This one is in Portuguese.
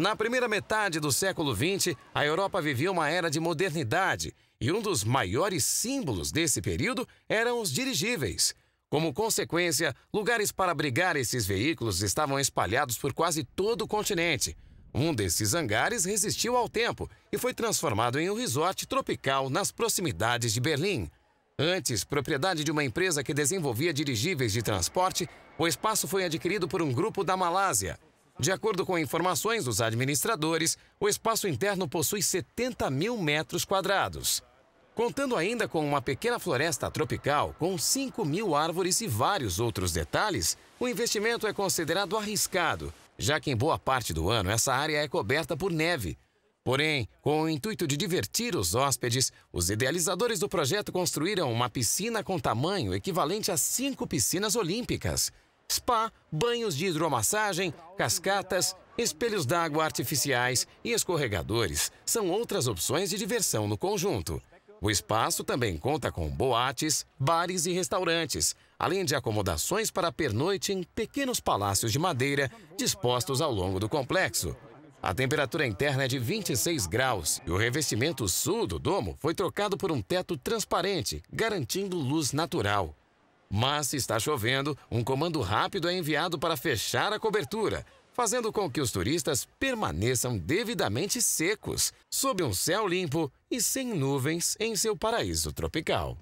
Na primeira metade do século XX, a Europa vivia uma era de modernidade e um dos maiores símbolos desse período eram os dirigíveis. Como consequência, lugares para abrigar esses veículos estavam espalhados por quase todo o continente. Um desses hangares resistiu ao tempo e foi transformado em um resort tropical nas proximidades de Berlim. Antes, propriedade de uma empresa que desenvolvia dirigíveis de transporte, o espaço foi adquirido por um grupo da Malásia. De acordo com informações dos administradores, o espaço interno possui 70 mil metros quadrados, contando ainda com uma pequena floresta tropical com 5 mil árvores e vários outros detalhes, o investimento é considerado arriscado, já que em boa parte do ano essa área é coberta por neve. Porém, com o intuito de divertir os hóspedes, os idealizadores do projeto construíram uma piscina com tamanho equivalente a cinco piscinas olímpicas spa, banhos de hidromassagem, cascatas, espelhos d'água artificiais e escorregadores são outras opções de diversão no conjunto. O espaço também conta com boates, bares e restaurantes, além de acomodações para pernoite em pequenos palácios de madeira dispostos ao longo do complexo. A temperatura interna é de 26 graus e o revestimento sul do domo foi trocado por um teto transparente, garantindo luz natural. Mas se está chovendo, um comando rápido é enviado para fechar a cobertura, fazendo com que os turistas permaneçam devidamente secos, sob um céu limpo e sem nuvens em seu paraíso tropical.